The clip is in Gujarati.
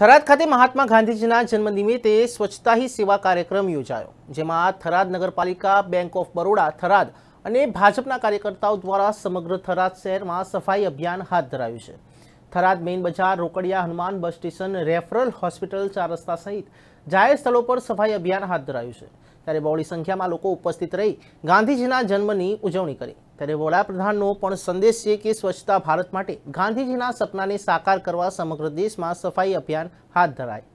થરાદ ખાતે મહાત્મા ગાંધીજીના જન્મ નિમિત્તે સ્વચ્છતા હી સેવા કાર્યક્રમ યોજાયો જેમાં થરાદ નગરપાલિકા બેંક ઓફ બરોડા થરાદ અને ભાજપના કાર્યકર્તાઓ દ્વારા સમગ્ર થરાદ શહેરમાં સફાઈ અભિયાન હાથ ધરાયું છે થરાદ મેઇન બજાર Rokadiya Hanuman bus station referral hospital ચાર રસ્તા સહિત જાહેર સ્થળો પર સફાઈ અભિયાન હાથ ધરાયું છે ત્યારે બહોળી સંખ્યામાં લોકો ઉપસ્થિત રહી ગાંધીજીના જન્મની ઉજવણી કરી ત્યારે વડાપ્રધાનનો પણ સંદેશ છે કે સ્વચ્છતા ભારત માટે ગાંધીજીના સપનાને સાકાર કરવા સમગ્ર દેશમાં સફાઈ અભિયાન હાથ ધરાય